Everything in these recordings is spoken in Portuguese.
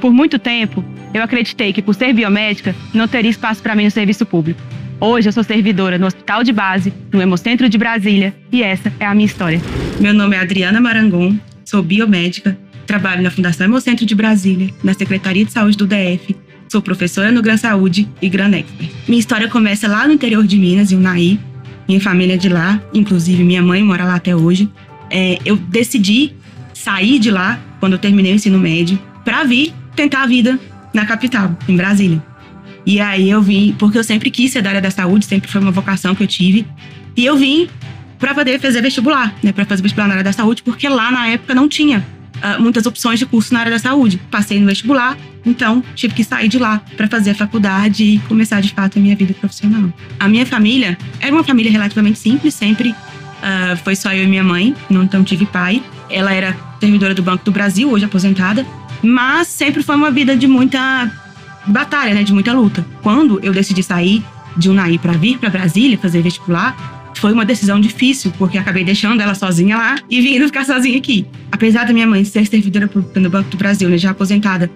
Por muito tempo, eu acreditei que, por ser biomédica, não teria espaço para mim no serviço público. Hoje eu sou servidora no Hospital de Base, no Hemocentro de Brasília, e essa é a minha história. Meu nome é Adriana Marangon, sou biomédica, trabalho na Fundação Hemocentro de Brasília, na Secretaria de Saúde do DF, sou professora no Gran Saúde e Gran Expert. Minha história começa lá no interior de Minas, em Unaí. Minha família é de lá, inclusive minha mãe mora lá até hoje. É, eu decidi sair de lá quando eu terminei o ensino médio para vir tentar a vida na capital, em Brasília. E aí eu vim, porque eu sempre quis ser da área da saúde, sempre foi uma vocação que eu tive. E eu vim para poder fazer vestibular, né, para fazer vestibular na área da saúde, porque lá na época não tinha uh, muitas opções de curso na área da saúde. Passei no vestibular, então tive que sair de lá para fazer a faculdade e começar de fato a minha vida profissional. A minha família era uma família relativamente simples, sempre uh, foi só eu e minha mãe, não então tive pai. Ela era servidora do Banco do Brasil, hoje aposentada, mas sempre foi uma vida de muita batalha, né? De muita luta. Quando eu decidi sair de Unai para vir para Brasília fazer vestibular, foi uma decisão difícil, porque acabei deixando ela sozinha lá e vindo ficar sozinha aqui. Apesar da minha mãe ser servidora no Banco do Brasil, né, já aposentada,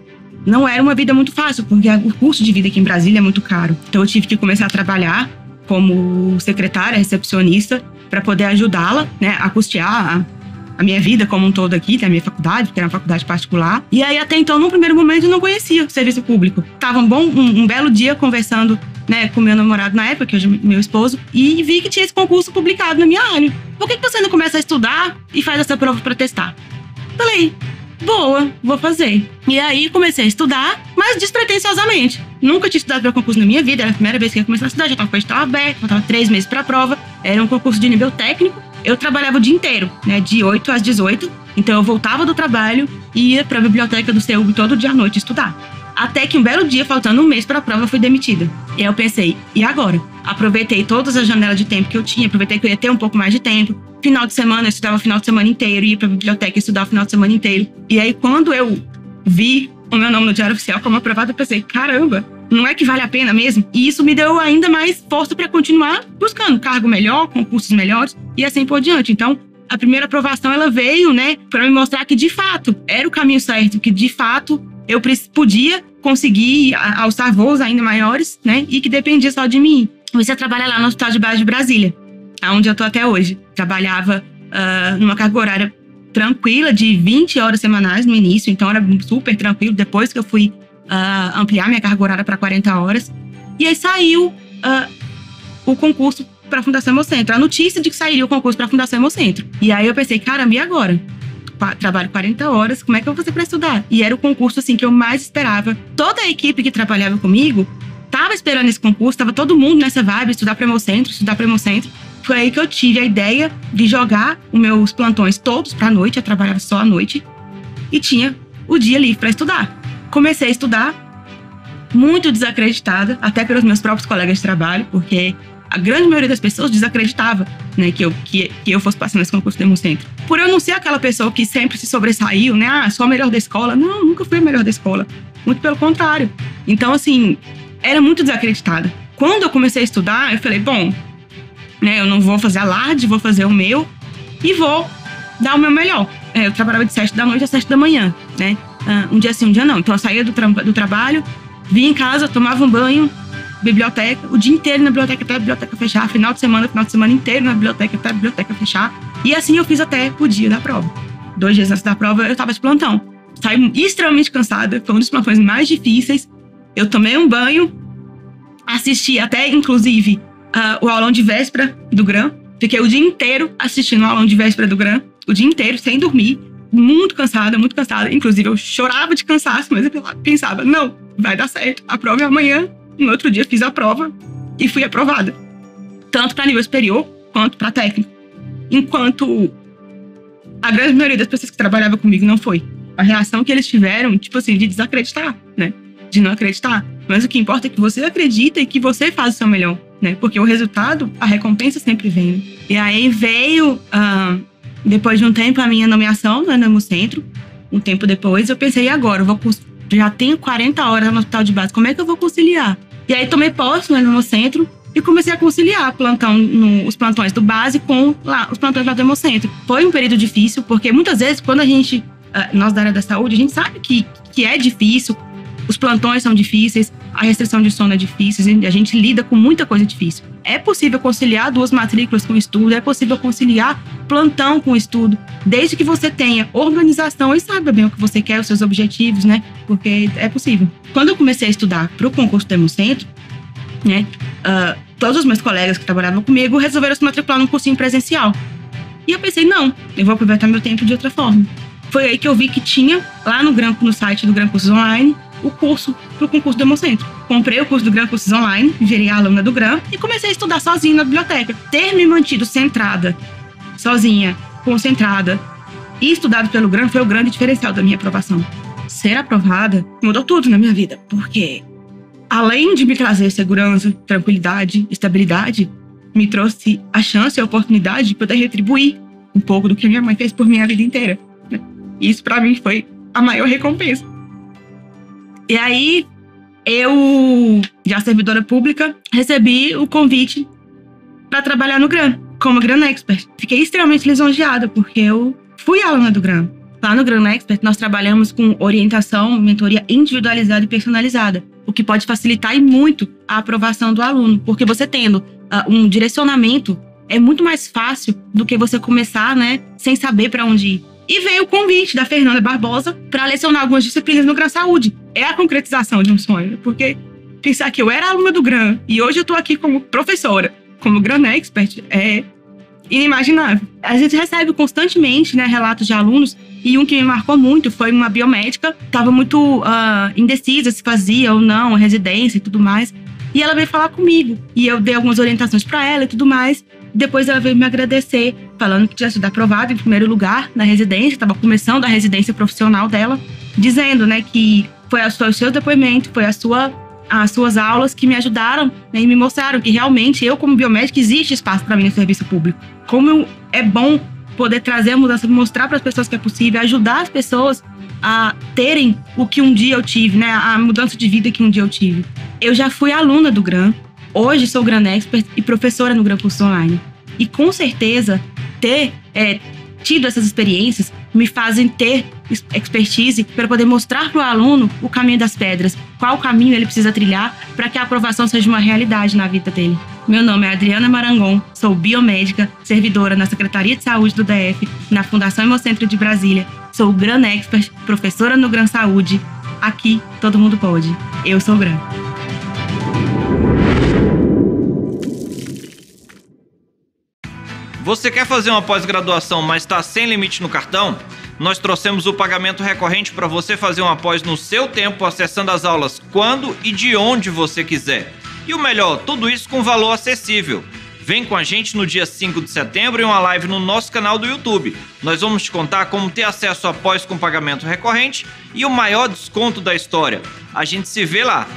não era uma vida muito fácil, porque o custo de vida aqui em Brasília é muito caro. Então eu tive que começar a trabalhar como secretária, recepcionista, para poder ajudá-la né, a custear a minha vida como um todo aqui, a minha faculdade, que era uma faculdade particular. E aí, até então, num primeiro momento, eu não conhecia o serviço público. Tava um, bom, um, um belo dia conversando né, com meu namorado na época, que hoje é meu esposo, e vi que tinha esse concurso publicado na minha área. Por que, que você não começa a estudar e faz essa prova para testar? Falei, boa, vou fazer. E aí comecei a estudar, mas despretensiosamente. Nunca tinha estudado para concurso na minha vida, era a primeira vez que ia começar a estudar, já estava com a aberta faltava três meses para a prova. Era um concurso de nível técnico, eu trabalhava o dia inteiro, né? De 8 às 18. Então eu voltava do trabalho e ia para a biblioteca do CEUB todo dia à noite estudar. Até que um belo dia, faltando um mês para a prova, eu fui demitida. E aí eu pensei, e agora? Aproveitei todas as janelas de tempo que eu tinha, aproveitei que eu ia ter um pouco mais de tempo. Final de semana, eu estudava final de semana inteiro, ia para a biblioteca estudar o final de semana inteiro. E aí, quando eu vi o meu nome no Diário Oficial como aprovado, eu pensei, caramba, não é que vale a pena mesmo? E isso me deu ainda mais força para continuar buscando cargo melhor, concursos melhores e assim por diante. Então, a primeira aprovação ela veio, né, para me mostrar que de fato era o caminho certo, que de fato eu podia conseguir alçar voos ainda maiores, né, e que dependia só de mim. Comecei a trabalhar lá no Hospital de Base de Brasília, aonde eu tô até hoje. Trabalhava uh, numa carga horária tranquila de 20 horas semanais no início, então era super tranquilo. Depois que eu fui uh, ampliar minha carga horária para 40 horas. E aí saiu uh, o concurso para a Fundação Hemocentro, a notícia de que sairia o concurso para a Fundação Hemocentro. E aí eu pensei, caramba, e agora? trabalho 40 horas, como é que eu vou fazer para estudar? E era o concurso assim que eu mais esperava. Toda a equipe que trabalhava comigo estava esperando esse concurso, tava todo mundo nessa vibe, estudar para o centro, estudar para o centro. Foi aí que eu tive a ideia de jogar os meus plantões todos para a noite, eu trabalhava só à noite e tinha o dia livre para estudar comecei a estudar, muito desacreditada, até pelos meus próprios colegas de trabalho, porque a grande maioria das pessoas desacreditava né, que, eu, que, que eu fosse passar nesse concurso de Hemocentro. Por eu não ser aquela pessoa que sempre se sobressaiu, né? Ah, sou a melhor da escola. Não, nunca fui a melhor da escola. Muito pelo contrário. Então, assim, era muito desacreditada. Quando eu comecei a estudar, eu falei, bom, né, eu não vou fazer alarde, vou fazer o meu e vou dar o meu melhor. É, eu trabalhava de 7 da noite às 7 da manhã, né? Ah, um dia sim, um dia não. Então eu saía do, tra do trabalho, vinha em casa, tomava um banho, biblioteca, o dia inteiro na biblioteca até a biblioteca fechar, final de semana, final de semana inteiro na biblioteca até a biblioteca fechar. E assim eu fiz até o dia da prova. Dois dias antes da prova eu estava de plantão. Saí extremamente cansada, foi um dos plantões mais difíceis. Eu tomei um banho, assisti até, inclusive, uh, o aulão de véspera do GRAM. Fiquei o dia inteiro assistindo o aulão de véspera do GRAM, o dia inteiro, sem dormir muito cansada, muito cansada. Inclusive, eu chorava de cansaço, mas eu pensava, não, vai dar certo. A prova é amanhã. No outro dia, fiz a prova e fui aprovada. Tanto para nível superior quanto para técnico. Enquanto a grande maioria das pessoas que trabalhavam comigo não foi. A reação que eles tiveram, tipo assim, de desacreditar, né? De não acreditar. Mas o que importa é que você acredita e que você faz o seu melhor, né? Porque o resultado, a recompensa sempre vem. E aí veio uh, depois de um tempo, a minha nomeação né, no Anamo Centro, um tempo depois, eu pensei, e agora? Eu vou, já tenho 40 horas no hospital de base, como é que eu vou conciliar? E aí tomei posse né, no Anamo Centro e comecei a conciliar plantão no, os plantões do base com lá, os plantões do Hemocentro. Foi um período difícil, porque muitas vezes, quando a gente, ah, nós da área da saúde, a gente sabe que, que é difícil, os plantões são difíceis, a restrição de sono é difícil, a gente lida com muita coisa difícil. É possível conciliar duas matrículas com estudo, é possível conciliar plantão com estudo, desde que você tenha organização e saiba bem o que você quer, os seus objetivos, né? Porque é possível. Quando eu comecei a estudar para o concurso do Hemocentro, né? Uh, todos os meus colegas que trabalhavam comigo resolveram se matricular num cursinho presencial. E eu pensei, não, eu vou aproveitar meu tempo de outra forma. Foi aí que eu vi que tinha, lá no, no site do Gran Cursos Online, o curso para o concurso do Hemocentro. Comprei o curso do Gran Cursos Online, virei aluna do Gran e comecei a estudar sozinha na biblioteca. Ter me mantido centrada, sozinha, concentrada e estudado pelo Gran foi o grande diferencial da minha aprovação. Ser aprovada mudou tudo na minha vida, porque além de me trazer segurança, tranquilidade, estabilidade, me trouxe a chance e a oportunidade de poder retribuir um pouco do que minha mãe fez por minha vida inteira. Né? Isso para mim foi a maior recompensa. E aí, eu, já servidora pública, recebi o convite para trabalhar no GRAM, como GRAM Expert. Fiquei extremamente lisonjeada, porque eu fui aluna do GRAM. Lá no GRAM Expert, nós trabalhamos com orientação, mentoria individualizada e personalizada, o que pode facilitar e muito a aprovação do aluno, porque você tendo uh, um direcionamento, é muito mais fácil do que você começar, né, sem saber para onde ir. E veio o convite da Fernanda Barbosa para lecionar algumas disciplinas no Gran Saúde. É a concretização de um sonho, porque pensar que eu era aluna do Gran e hoje eu estou aqui como professora, como Gran Expert, é inimaginável. A gente recebe constantemente né, relatos de alunos e um que me marcou muito foi uma biomédica, estava muito uh, indecisa se fazia ou não residência e tudo mais. E ela veio falar comigo. E eu dei algumas orientações para ela e tudo mais. Depois ela veio me agradecer, falando que tinha sido aprovada em primeiro lugar na residência, estava começando a residência profissional dela, dizendo, né, que foi a sua, o seu depoimento, foi a sua as suas aulas que me ajudaram né, e me mostraram que realmente eu, como biomédica, existe espaço para mim no serviço público. Como é bom poder trazer mudança, mostrar para as pessoas que é possível, ajudar as pessoas a terem o que um dia eu tive, né? A mudança de vida que um dia eu tive. Eu já fui aluna do GRAM, Hoje sou Gran Expert e professora no Gran Curso Online. E com certeza, ter é, tido essas experiências me fazem ter expertise para poder mostrar para o aluno o caminho das pedras, qual caminho ele precisa trilhar para que a aprovação seja uma realidade na vida dele. Meu nome é Adriana Marangon, sou biomédica, servidora na Secretaria de Saúde do DF, na Fundação Hemocentro de Brasília. Sou Gran Expert, professora no Gran Saúde. Aqui todo mundo pode. Eu sou Gran. Você quer fazer uma pós-graduação, mas está sem limite no cartão? Nós trouxemos o pagamento recorrente para você fazer uma pós no seu tempo, acessando as aulas quando e de onde você quiser. E o melhor, tudo isso com valor acessível. Vem com a gente no dia 5 de setembro em uma live no nosso canal do YouTube. Nós vamos te contar como ter acesso a pós com pagamento recorrente e o maior desconto da história. A gente se vê lá.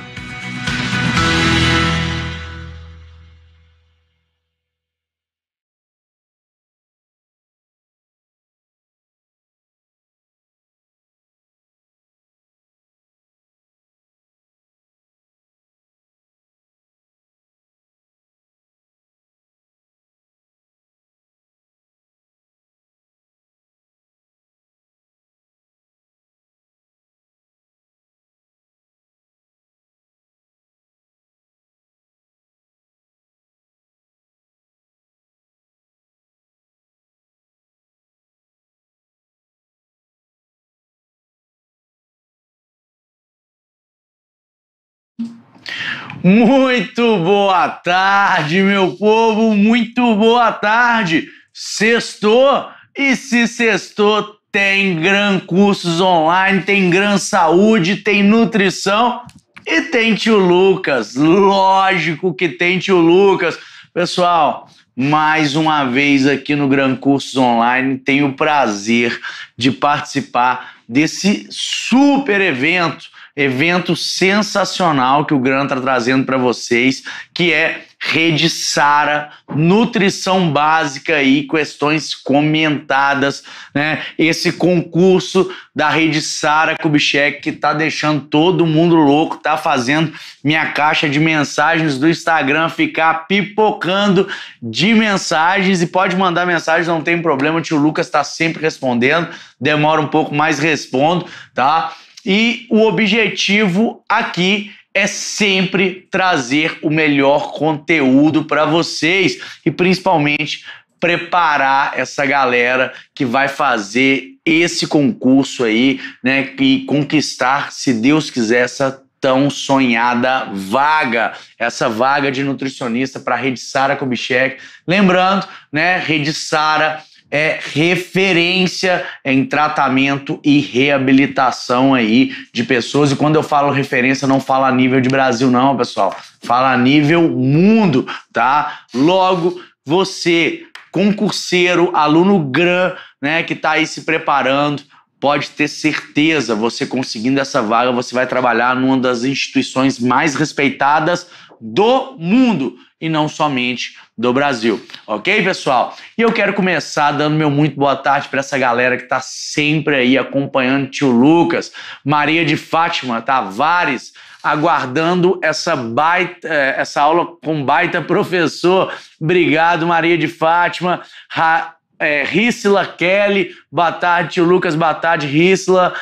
Muito boa tarde, meu povo, muito boa tarde. Sextou e se sextou tem Gran Cursos Online, tem Gran Saúde, tem Nutrição e tem tio Lucas. Lógico que tem tio Lucas. Pessoal, mais uma vez aqui no Gran Cursos Online, tenho o prazer de participar desse super evento evento sensacional que o Gran está trazendo para vocês, que é Rede Sara, nutrição básica e questões comentadas, né? Esse concurso da Rede Sara Kubitschek que tá deixando todo mundo louco, tá fazendo minha caixa de mensagens do Instagram ficar pipocando de mensagens e pode mandar mensagens, não tem problema, o tio Lucas tá sempre respondendo, demora um pouco mais respondo, tá? E o objetivo aqui é sempre trazer o melhor conteúdo para vocês e principalmente preparar essa galera que vai fazer esse concurso aí, né, e conquistar, se Deus quiser, essa tão sonhada vaga, essa vaga de nutricionista para Rede Sara Kubitschek. Lembrando, né, Rede Sara é referência em tratamento e reabilitação aí de pessoas. E quando eu falo referência, não falo a nível de Brasil, não, pessoal. Fala a nível mundo, tá? Logo, você, concurseiro, aluno GRAM, né, que está aí se preparando, pode ter certeza, você conseguindo essa vaga, você vai trabalhar numa das instituições mais respeitadas do mundo e não somente do Brasil. Ok, pessoal? E eu quero começar dando meu muito boa tarde para essa galera que está sempre aí acompanhando tio Lucas, Maria de Fátima, Tavares, aguardando essa, baita, eh, essa aula com baita professor. Obrigado, Maria de Fátima. Ra é, eh, Risla Kelly, boa tarde, tio Lucas, boa tarde, Risla.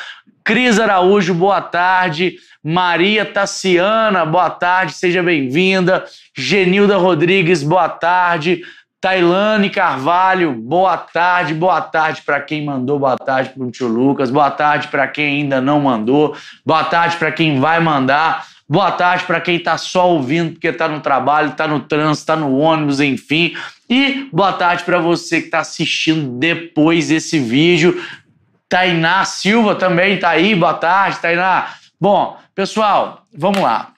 Cris Araújo, boa tarde. Maria Tassiana, boa tarde, seja bem-vinda. Genilda Rodrigues, boa tarde. Tailane Carvalho, boa tarde. Boa tarde para quem mandou, boa tarde para o tio Lucas, boa tarde para quem ainda não mandou, boa tarde para quem vai mandar. Boa tarde para quem está só ouvindo, porque está no trabalho, está no trânsito, está no ônibus, enfim. E boa tarde para você que está assistindo depois esse vídeo. Tainá Silva também tá aí, boa tarde, Tainá. Bom, pessoal, vamos lá.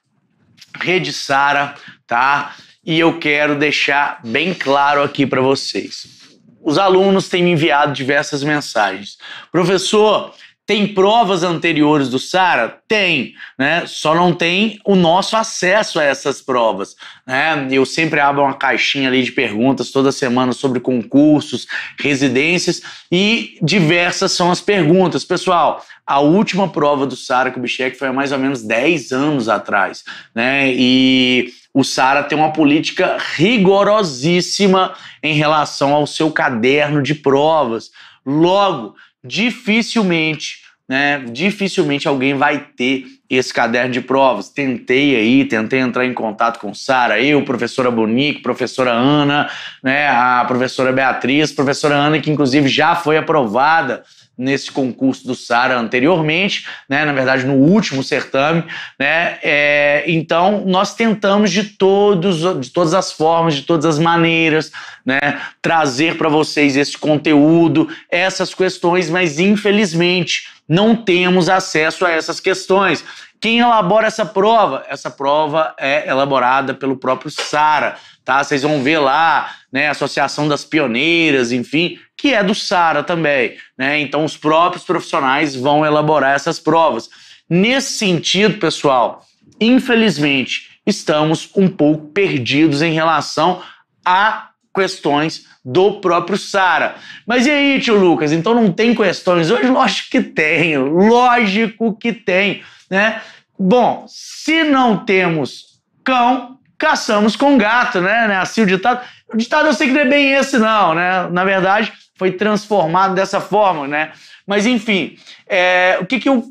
Rede Sara, tá? E eu quero deixar bem claro aqui para vocês. Os alunos têm me enviado diversas mensagens. Professor, tem provas anteriores do SARA? Tem, né? Só não tem o nosso acesso a essas provas, né? Eu sempre abro uma caixinha ali de perguntas toda semana sobre concursos, residências e diversas são as perguntas. Pessoal, a última prova do SARA Kubitschek foi há mais ou menos 10 anos atrás, né? E o Sara tem uma política rigorosíssima em relação ao seu caderno de provas. Logo, dificilmente, né, dificilmente alguém vai ter esse caderno de provas. Tentei aí, tentei entrar em contato com Sara, eu, professora Bonique, professora Ana, né, a professora Beatriz, professora Ana que inclusive já foi aprovada nesse concurso do Sara anteriormente, né? na verdade no último certame, né? É, então nós tentamos de todos, de todas as formas, de todas as maneiras, né? trazer para vocês esse conteúdo, essas questões, mas infelizmente não temos acesso a essas questões. Quem elabora essa prova? Essa prova é elaborada pelo próprio Sara, tá? Vocês vão ver lá né, Associação das Pioneiras, enfim, que é do SARA também. Né? Então, os próprios profissionais vão elaborar essas provas. Nesse sentido, pessoal, infelizmente, estamos um pouco perdidos em relação a questões do próprio Sara. Mas e aí, tio Lucas? Então não tem questões hoje? Lógico que tem, lógico que tem, né? Bom, se não temos cão, caçamos com gato, né? né? Assim o ditado. O ditado eu sei que não é bem esse, não, né? Na verdade, foi transformado dessa forma, né? Mas enfim, é, o que, que eu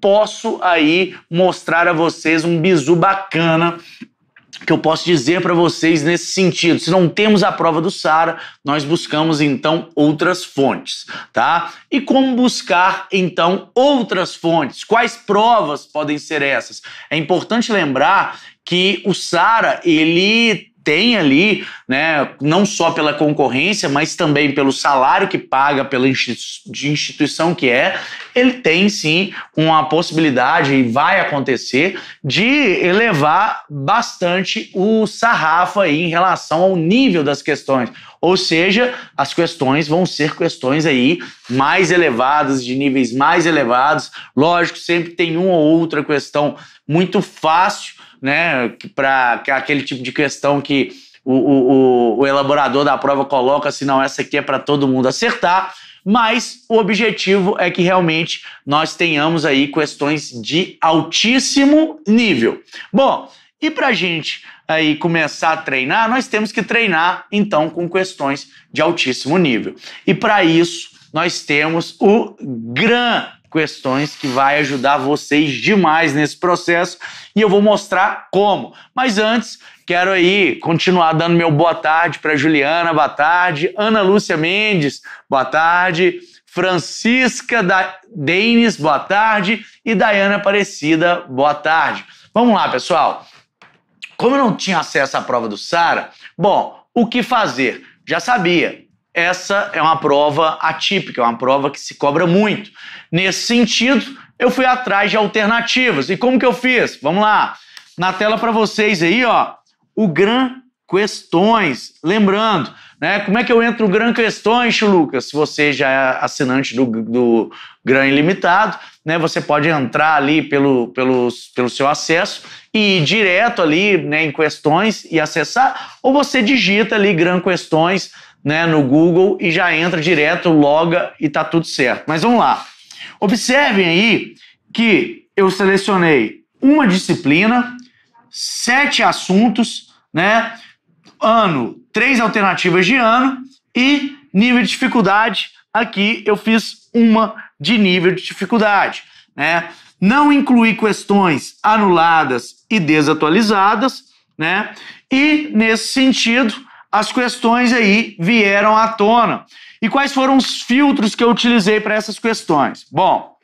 posso aí mostrar a vocês um bizu bacana que eu posso dizer para vocês nesse sentido. Se não temos a prova do SARA, nós buscamos então outras fontes, tá? E como buscar então outras fontes? Quais provas podem ser essas? É importante lembrar que o SARA, ele tem ali, né, não só pela concorrência, mas também pelo salário que paga, pela instituição que é, ele tem sim uma possibilidade, e vai acontecer, de elevar bastante o sarrafo aí em relação ao nível das questões. Ou seja, as questões vão ser questões aí mais elevadas, de níveis mais elevados. Lógico, sempre tem uma ou outra questão muito fácil né, para é aquele tipo de questão que o, o, o elaborador da prova coloca, se não, essa aqui é para todo mundo acertar. Mas o objetivo é que realmente nós tenhamos aí questões de altíssimo nível. Bom, e para gente aí começar a treinar, nós temos que treinar então com questões de altíssimo nível. E para isso nós temos o gran questões que vai ajudar vocês demais nesse processo e eu vou mostrar como. Mas antes, quero aí continuar dando meu boa tarde para Juliana, boa tarde, Ana Lúcia Mendes, boa tarde, Francisca da Denis, boa tarde e Dayana Aparecida, boa tarde. Vamos lá, pessoal. Como eu não tinha acesso à prova do Sara, bom, o que fazer? Já sabia, essa é uma prova atípica, é uma prova que se cobra muito. Nesse sentido, eu fui atrás de alternativas. E como que eu fiz? Vamos lá. Na tela para vocês aí, ó, o Gran Questões. Lembrando, né, como é que eu entro no Gran Questões, Lucas? Se você já é assinante do, do Gran Ilimitado, né, você pode entrar ali pelo, pelo, pelo seu acesso e ir direto ali né, em questões e acessar, ou você digita ali Gran Questões né, no Google e já entra direto, loga e tá tudo certo. Mas vamos lá. Observem aí que eu selecionei uma disciplina, sete assuntos, né? Ano, três alternativas de ano e nível de dificuldade. Aqui eu fiz uma de nível de dificuldade, né? Não incluí questões anuladas e desatualizadas, né? E nesse sentido, as questões aí vieram à tona. E quais foram os filtros que eu utilizei para essas questões? Bom,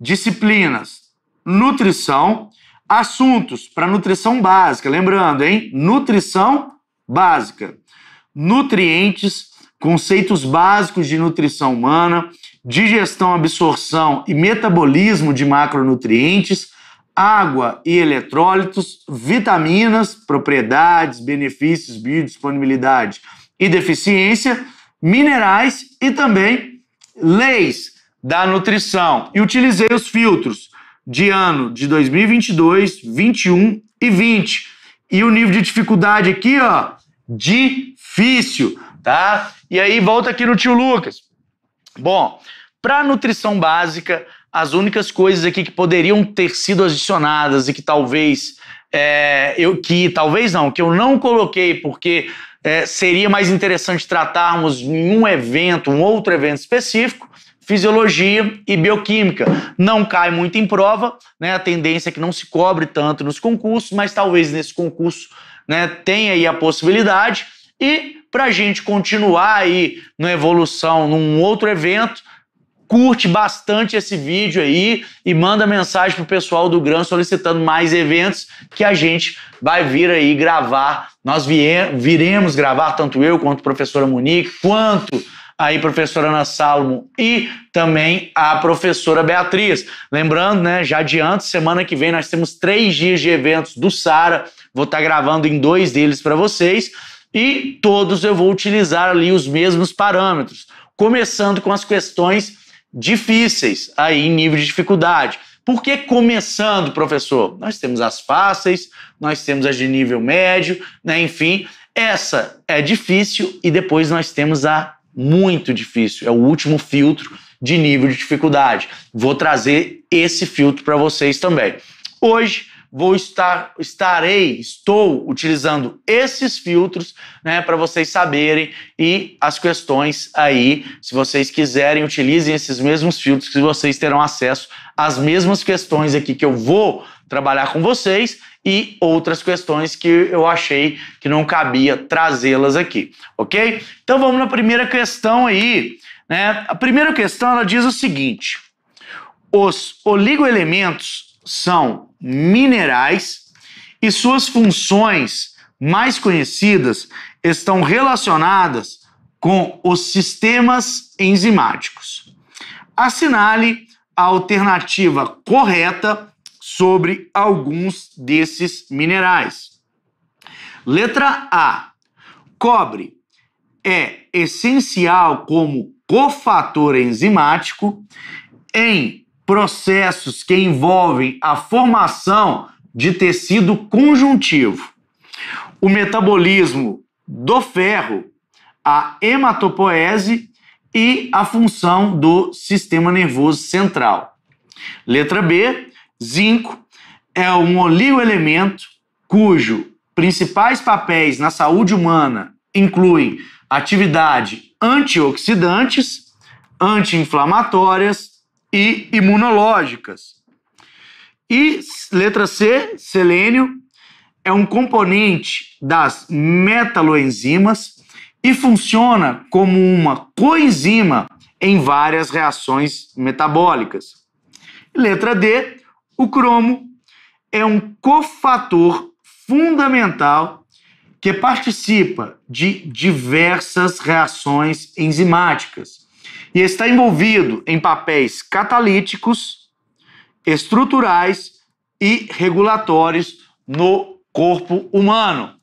disciplinas, nutrição, assuntos para nutrição básica, lembrando, hein? Nutrição básica, nutrientes, conceitos básicos de nutrição humana, digestão, absorção e metabolismo de macronutrientes, água e eletrólitos, vitaminas, propriedades, benefícios, biodisponibilidade e deficiência minerais e também leis da nutrição. E utilizei os filtros de ano de 2022, 21 e 20. E o nível de dificuldade aqui, ó, difícil, tá? E aí volta aqui no tio Lucas. Bom, para nutrição básica, as únicas coisas aqui que poderiam ter sido adicionadas e que talvez é, eu que talvez não, que eu não coloquei porque é, seria mais interessante tratarmos em um evento, um outro evento específico, fisiologia e bioquímica. Não cai muito em prova, né? A tendência é que não se cobre tanto nos concursos, mas talvez nesse concurso né, tenha aí a possibilidade. E para a gente continuar aí na evolução num outro evento, curte bastante esse vídeo aí e manda mensagem pro pessoal do GRAM solicitando mais eventos que a gente vai vir aí gravar. Nós viremos gravar, tanto eu quanto a professora Monique, quanto aí professora Ana Salmo e também a professora Beatriz. Lembrando, né, já adianto, semana que vem nós temos três dias de eventos do Sara, vou estar tá gravando em dois deles para vocês e todos eu vou utilizar ali os mesmos parâmetros, começando com as questões difíceis aí em nível de dificuldade. Por que começando, professor? Nós temos as fáceis, nós temos as de nível médio, né? Enfim, essa é difícil e depois nós temos a muito difícil, é o último filtro de nível de dificuldade. Vou trazer esse filtro para vocês também. Hoje vou estar, estarei, estou utilizando esses filtros, né, para vocês saberem e as questões aí, se vocês quiserem, utilizem esses mesmos filtros que vocês terão acesso às mesmas questões aqui que eu vou trabalhar com vocês e outras questões que eu achei que não cabia trazê-las aqui, ok? Então vamos na primeira questão aí, né? A primeira questão ela diz o seguinte: os oligoelementos são minerais e suas funções mais conhecidas estão relacionadas com os sistemas enzimáticos. Assinale a alternativa correta sobre alguns desses minerais. Letra A. Cobre é essencial como cofator enzimático em processos que envolvem a formação de tecido conjuntivo. O metabolismo do ferro, a hematopoese e a função do sistema nervoso central. Letra B, zinco é um oligoelemento cujo principais papéis na saúde humana incluem atividade antioxidantes, anti-inflamatórias, e imunológicas. E letra C, selênio, é um componente das metaloenzimas e funciona como uma coenzima em várias reações metabólicas. Letra D, o cromo é um cofator fundamental que participa de diversas reações enzimáticas e está envolvido em papéis catalíticos, estruturais e regulatórios no corpo humano.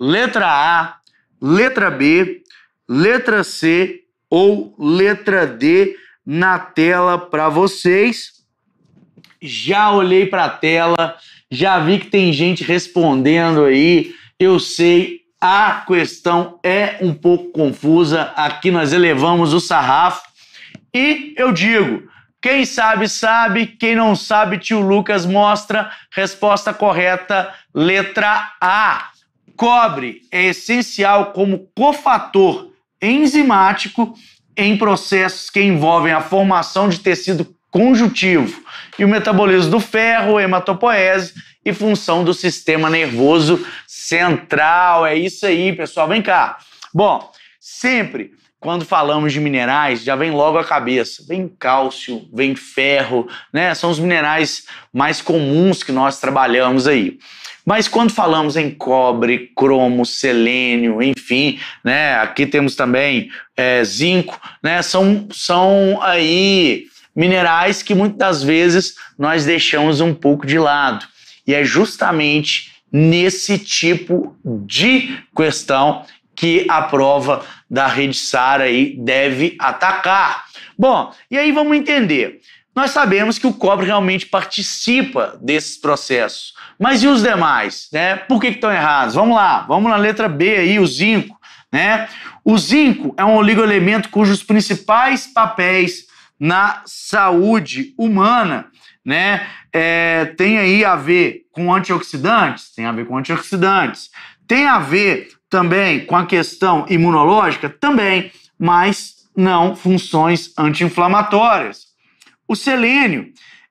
Letra A, letra B, letra C ou letra D na tela para vocês. Já olhei para a tela, já vi que tem gente respondendo aí. Eu sei, a questão é um pouco confusa. Aqui nós elevamos o sarrafo e eu digo, quem sabe, sabe. Quem não sabe, tio Lucas mostra. Resposta correta, letra A. Cobre é essencial como cofator enzimático em processos que envolvem a formação de tecido conjuntivo e o metabolismo do ferro, hematopoese e função do sistema nervoso central. É isso aí, pessoal. Vem cá. Bom, sempre quando falamos de minerais, já vem logo à cabeça. Vem cálcio, vem ferro, né? São os minerais mais comuns que nós trabalhamos aí. Mas quando falamos em cobre, cromo, selênio, enfim, né? Aqui temos também é, zinco, né? São, são aí minerais que muitas vezes nós deixamos um pouco de lado. E é justamente nesse tipo de questão que a prova da rede SAR aí deve atacar. Bom, e aí vamos entender. Nós sabemos que o cobre realmente participa desses processos. Mas e os demais? Né? Por que, que estão errados? Vamos lá, vamos na letra B aí, o zinco. Né? O zinco é um oligoelemento cujos principais papéis na saúde humana né, é, tem aí a ver com antioxidantes, tem a ver com antioxidantes, tem a ver também com a questão imunológica? Também, mas não funções anti-inflamatórias. O selênio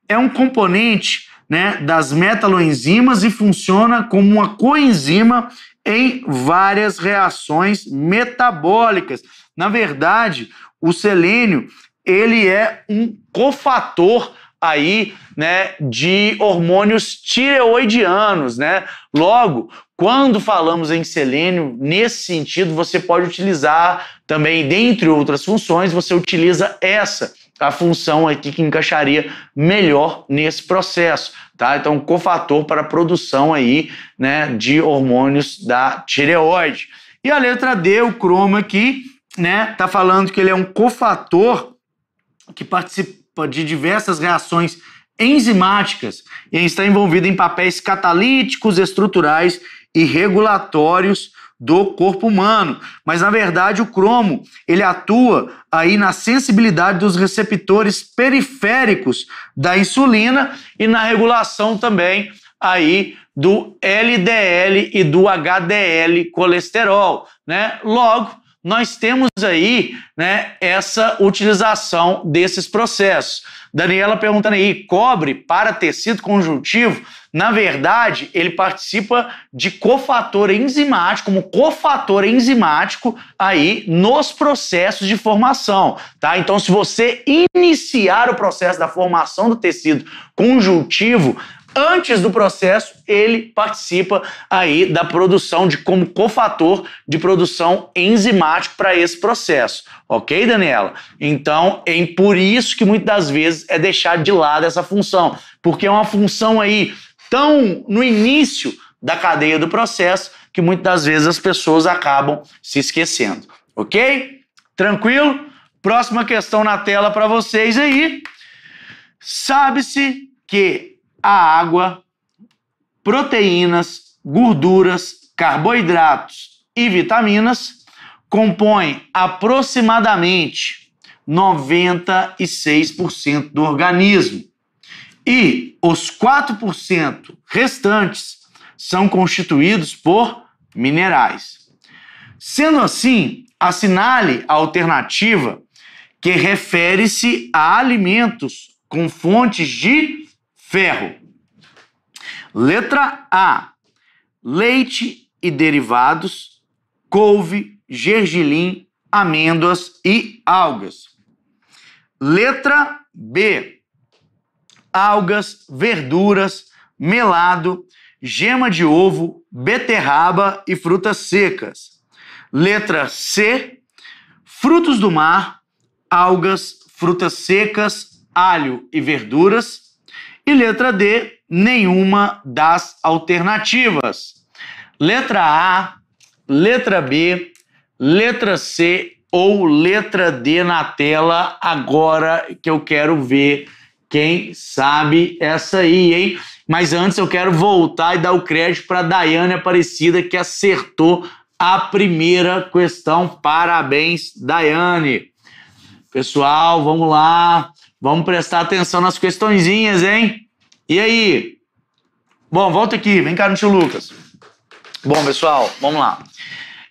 é um componente né, das metaloenzimas e funciona como uma coenzima em várias reações metabólicas. Na verdade, o selênio ele é um cofator aí, né, de hormônios tireoidianos, né? Logo, quando falamos em selênio, nesse sentido, você pode utilizar também, dentre outras funções, você utiliza essa a função aqui que encaixaria melhor nesse processo, tá? Então, cofator para a produção aí, né, de hormônios da tireoide. E a letra D, o cromo aqui, né, tá falando que ele é um cofator que participa de diversas reações enzimáticas e está envolvido em papéis catalíticos, estruturais e regulatórios do corpo humano. Mas na verdade o cromo, ele atua aí na sensibilidade dos receptores periféricos da insulina e na regulação também aí do LDL e do HDL colesterol, né? Logo, nós temos aí né, essa utilização desses processos. Daniela perguntando aí, cobre para tecido conjuntivo, na verdade, ele participa de cofator enzimático, como cofator enzimático aí nos processos de formação, tá? Então, se você iniciar o processo da formação do tecido conjuntivo, antes do processo, ele participa aí da produção de como cofator de produção enzimático para esse processo, ok, Daniela? Então, é por isso que muitas das vezes é deixado de lado essa função, porque é uma função aí tão no início da cadeia do processo que muitas das vezes as pessoas acabam se esquecendo, ok? Tranquilo? Próxima questão na tela para vocês aí. Sabe-se que a água, proteínas, gorduras, carboidratos e vitaminas compõem aproximadamente 96% do organismo. E os 4% restantes são constituídos por minerais. Sendo assim, assinale a alternativa que refere-se a alimentos com fontes de ferro. Letra A: leite e derivados, couve, gergelim, amêndoas e algas. Letra B: algas, verduras, melado, gema de ovo, beterraba e frutas secas. Letra C: frutos do mar, algas, frutas secas, alho e verduras. E letra D, nenhuma das alternativas. Letra A, letra B, letra C ou letra D na tela agora que eu quero ver quem sabe essa aí, hein? Mas antes eu quero voltar e dar o crédito para Daiane Aparecida que acertou a primeira questão. Parabéns, Daiane. Pessoal, vamos lá. Vamos prestar atenção nas questõezinhas, hein? E aí? Bom, volta aqui, vem cá no tio Lucas. Bom, pessoal, vamos lá.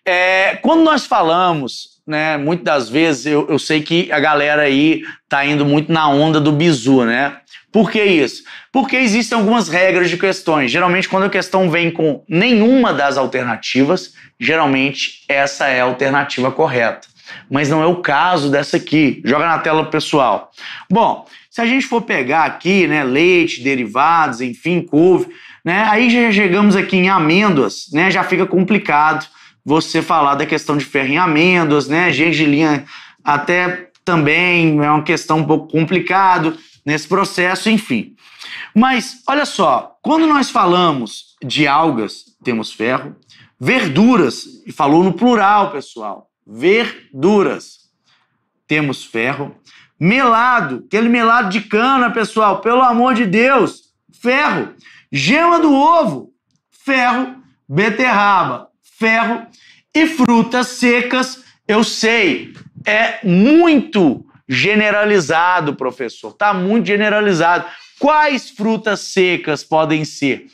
É, quando nós falamos, né, muitas das vezes eu, eu sei que a galera aí tá indo muito na onda do bizu, né? Por que isso? Porque existem algumas regras de questões. Geralmente, quando a questão vem com nenhuma das alternativas, geralmente essa é a alternativa correta mas não é o caso dessa aqui. Joga na tela pessoal. Bom, se a gente for pegar aqui, né, leite, derivados, enfim, couve, né, aí já chegamos aqui em amêndoas, né, já fica complicado você falar da questão de ferro em amêndoas, né, gergelim até também é uma questão um pouco complicado nesse processo, enfim. Mas olha só, quando nós falamos de algas, temos ferro, verduras, e falou no plural, pessoal verduras. Temos ferro, melado, aquele melado de cana, pessoal, pelo amor de Deus, ferro, gema do ovo, ferro, beterraba, ferro e frutas secas, eu sei, é muito generalizado, professor, tá muito generalizado. Quais frutas secas podem ser?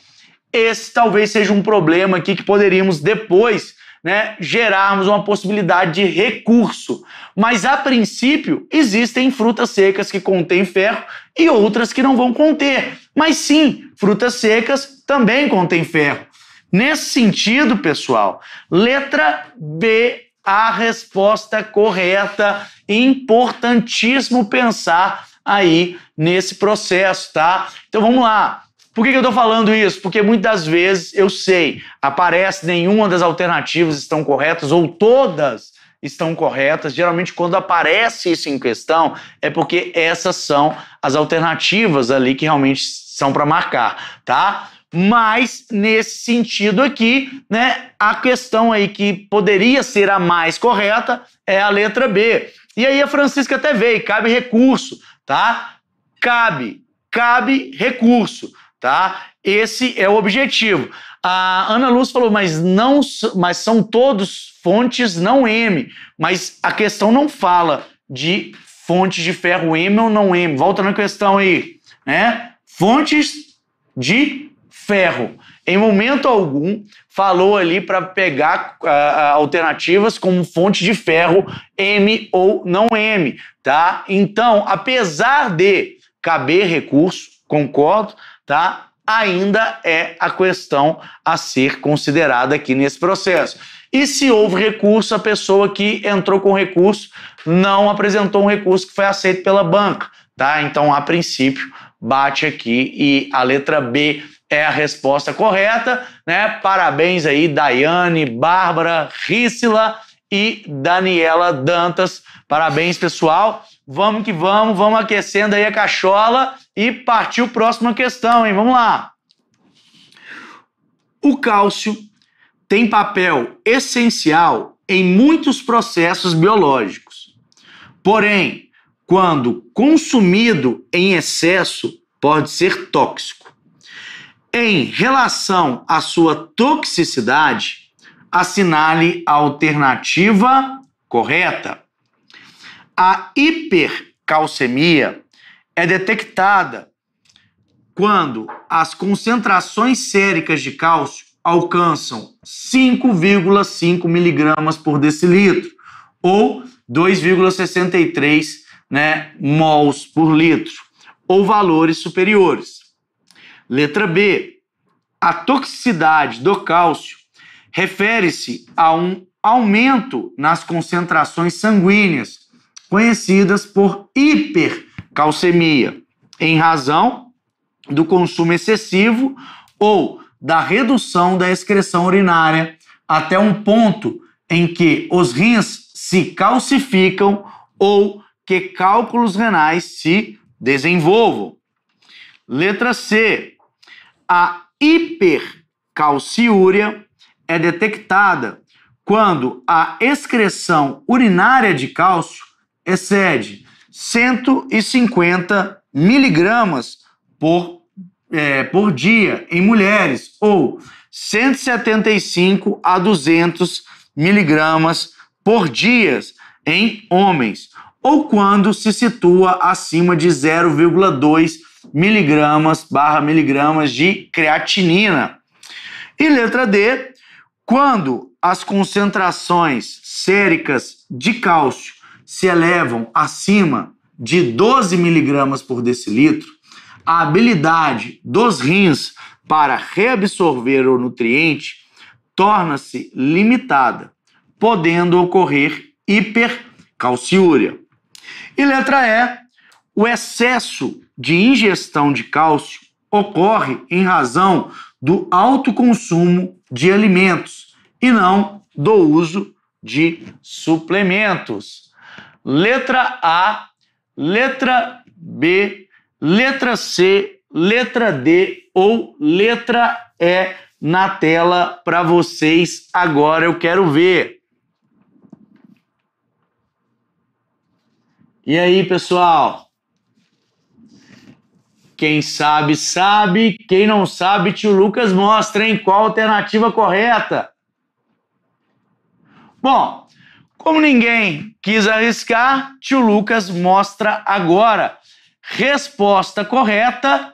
Esse talvez seja um problema aqui que poderíamos depois né, gerarmos uma possibilidade de recurso. Mas, a princípio, existem frutas secas que contêm ferro e outras que não vão conter. Mas sim, frutas secas também contêm ferro. Nesse sentido, pessoal, letra B, a resposta correta. Importantíssimo pensar aí nesse processo, tá? Então vamos lá. Por que, que eu estou falando isso? Porque muitas vezes eu sei, aparece nenhuma das alternativas estão corretas ou todas estão corretas. Geralmente, quando aparece isso em questão, é porque essas são as alternativas ali que realmente são para marcar, tá? Mas nesse sentido aqui, né, a questão aí que poderia ser a mais correta é a letra B. E aí a Francisca até veio, cabe recurso, tá? Cabe, cabe recurso tá? Esse é o objetivo. A Ana Luz falou, mas não, mas são todos fontes não M, mas a questão não fala de fontes de ferro M ou não M. Volta na questão aí, né? Fontes de ferro. Em momento algum falou ali para pegar uh, alternativas como fonte de ferro M ou não M, tá? Então, apesar de caber recurso, concordo, tá? Ainda é a questão a ser considerada aqui nesse processo. E se houve recurso, a pessoa que entrou com recurso não apresentou um recurso que foi aceito pela banca, tá? Então, a princípio, bate aqui e a letra B é a resposta correta, né? Parabéns aí, Daiane, Bárbara, Rícila e Daniela Dantas. Parabéns, pessoal. Vamos que vamos, vamos aquecendo aí a cachola e partiu próxima questão, hein? Vamos lá. O cálcio tem papel essencial em muitos processos biológicos. Porém, quando consumido em excesso, pode ser tóxico. Em relação à sua toxicidade, assinale a alternativa correta. A hipercalcemia é detectada quando as concentrações séricas de cálcio alcançam 5,5 miligramas por decilitro ou 2,63 né, mols por litro ou valores superiores. Letra B. A toxicidade do cálcio refere-se a um aumento nas concentrações sanguíneas conhecidas por hipercalcemia, em razão do consumo excessivo ou da redução da excreção urinária até um ponto em que os rins se calcificam ou que cálculos renais se desenvolvam. Letra C. A hipercalciúria é detectada quando a excreção urinária de cálcio excede 150 miligramas por, é, por dia em mulheres ou 175 a 200 miligramas por dia em homens ou quando se situa acima de 0,2 miligramas barra miligramas de creatinina. E letra D, quando as concentrações séricas de cálcio se elevam acima de 12 miligramas por decilitro, a habilidade dos rins para reabsorver o nutriente torna-se limitada, podendo ocorrer hipercalciúria. E letra E, o excesso de ingestão de cálcio ocorre em razão do alto consumo de alimentos e não do uso de suplementos letra A, letra B, letra C, letra D ou letra E na tela para vocês agora. Eu quero ver. E aí, pessoal? Quem sabe, sabe. Quem não sabe, tio Lucas mostra, hein? Qual a alternativa correta? Bom, como ninguém quis arriscar, tio Lucas mostra agora. Resposta correta,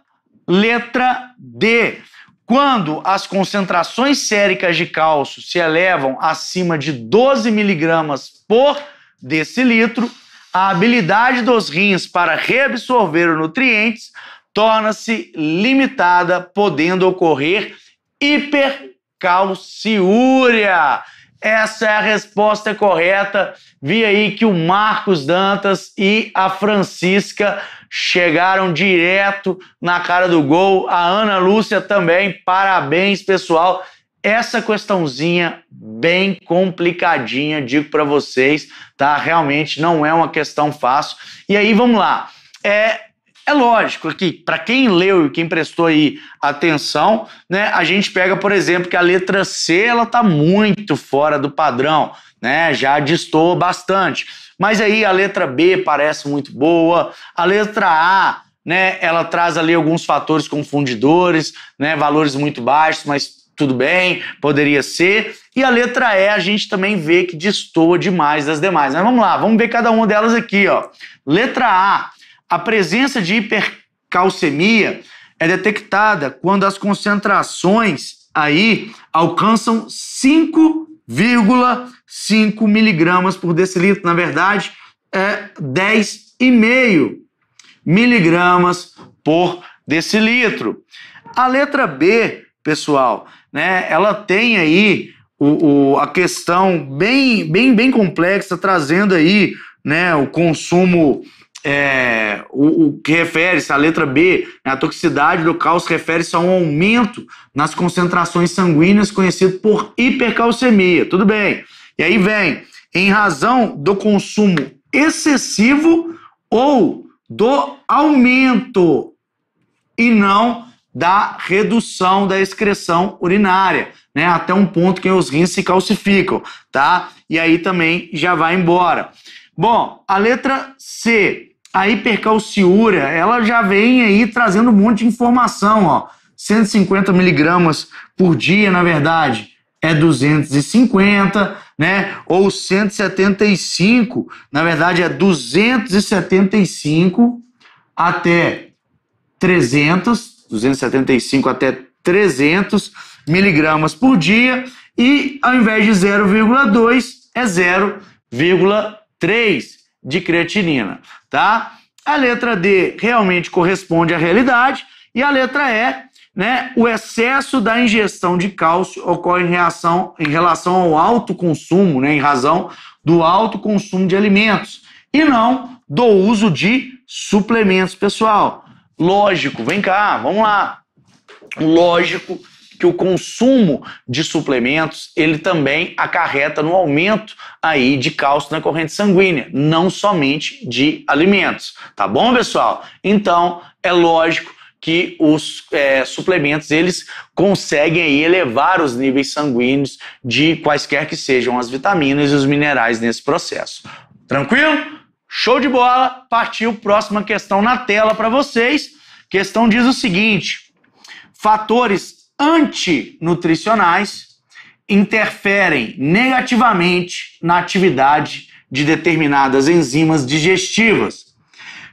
letra D. Quando as concentrações séricas de cálcio se elevam acima de 12 miligramas por decilitro, a habilidade dos rins para reabsorver os nutrientes torna-se limitada, podendo ocorrer hipercalciúria. Essa é a resposta correta. Vi aí que o Marcos Dantas e a Francisca chegaram direto na cara do gol. A Ana Lúcia também. Parabéns, pessoal. Essa questãozinha bem complicadinha, digo para vocês, tá? Realmente não é uma questão fácil. E aí vamos lá. É, é lógico que, para quem leu e quem prestou aí atenção, né, a gente pega, por exemplo, que a letra C ela tá muito fora do padrão, né? Já distou bastante. Mas aí a letra B parece muito boa, a letra A, né, ela traz ali alguns fatores confundidores, né, valores muito baixos, mas tudo bem, poderia ser. E a letra E a gente também vê que distoa demais das demais. Mas vamos lá, vamos ver cada uma delas aqui, ó. Letra A a presença de hipercalcemia é detectada quando as concentrações aí alcançam 5,5 miligramas por decilitro. Na verdade, é 10,5 miligramas por decilitro. A letra B, pessoal, né, ela tem aí o, o, a questão bem, bem, bem complexa, trazendo aí né, o consumo é, o, o, que refere-se à letra B, né, a toxicidade do cálcio refere-se a um aumento nas concentrações sanguíneas conhecido por hipercalcemia. Tudo bem. E aí vem, em razão do consumo excessivo ou do aumento e não da redução da excreção urinária, né? Até um ponto que os rins se calcificam, tá? E aí também já vai embora. Bom, a letra C a hipercalciúria, ela já vem aí trazendo um monte de informação, ó. 150 miligramas por dia, na verdade, é 250, né? Ou 175, na verdade é 275 até 300, 275 até 300 miligramas por dia e ao invés de 0,2 é 0,3 de creatinina, tá? A letra D realmente corresponde à realidade e a letra E, né, o excesso da ingestão de cálcio ocorre em relação, em relação ao alto consumo, né, em razão do alto consumo de alimentos e não do uso de suplementos, pessoal. Lógico, vem cá, vamos lá. Lógico que o consumo de suplementos ele também acarreta no aumento aí de cálcio na corrente sanguínea, não somente de alimentos, tá bom, pessoal? Então é lógico que os é, suplementos eles conseguem aí, elevar os níveis sanguíneos de quaisquer que sejam as vitaminas e os minerais nesse processo. Tranquilo? Show de bola! Partiu próxima questão na tela para vocês. Questão diz o seguinte: fatores antinutricionais interferem negativamente na atividade de determinadas enzimas digestivas,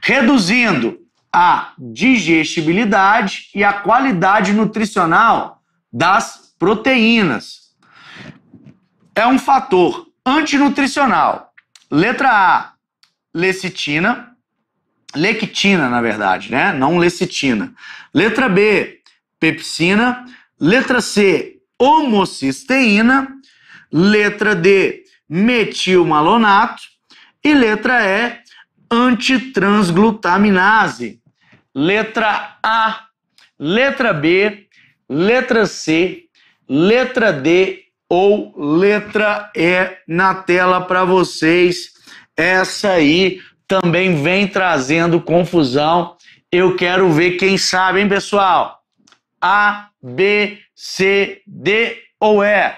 reduzindo a digestibilidade e a qualidade nutricional das proteínas. É um fator antinutricional. Letra A, lecitina, lectina, na verdade, né? Não lecitina. Letra B, pepsina. Letra C, homocisteína. Letra D, metilmalonato. E letra E, antitransglutaminase. Letra A, letra B, letra C, letra D ou letra E na tela para vocês. Essa aí também vem trazendo confusão. Eu quero ver quem sabe, hein, pessoal? A, B, C, D ou E?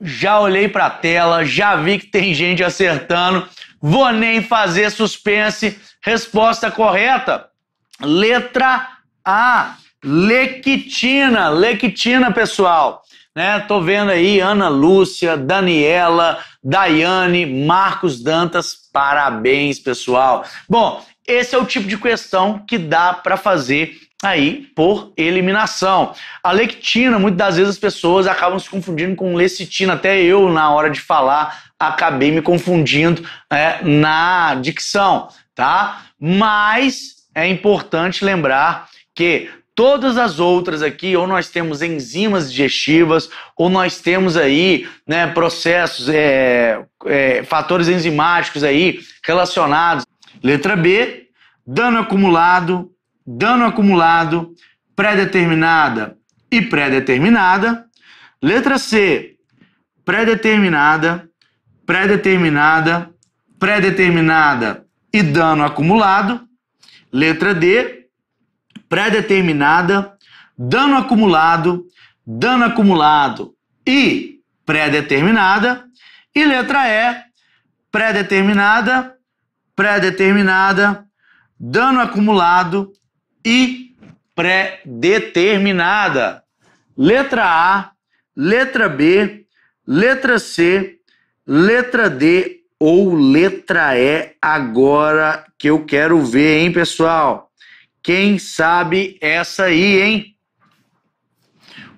Já olhei para a tela, já vi que tem gente acertando. Vou nem fazer suspense. Resposta correta: letra A, lectina. Lectina, pessoal. Né? Tô vendo aí Ana Lúcia, Daniela, Daiane, Marcos Dantas. Parabéns, pessoal. Bom, esse é o tipo de questão que dá para fazer aí por eliminação. A lectina, muitas das vezes as pessoas acabam se confundindo com lecitina. Até eu, na hora de falar, acabei me confundindo é, na dicção, tá? Mas é importante lembrar que todas as outras aqui, ou nós temos enzimas digestivas, ou nós temos aí né, processos, é, é, fatores enzimáticos aí relacionados Letra B, dano acumulado, dano acumulado, pré-determinada e pré-determinada. Letra C, pré-determinada, pré-determinada, pré-determinada e dano acumulado. Letra D, pré-determinada, dano acumulado, dano acumulado e pré-determinada. E letra E, pré-determinada, pré-determinada, dano acumulado e pré-determinada. Letra A, letra B, letra C, letra D ou letra E agora que eu quero ver, hein, pessoal? Quem sabe essa aí, hein?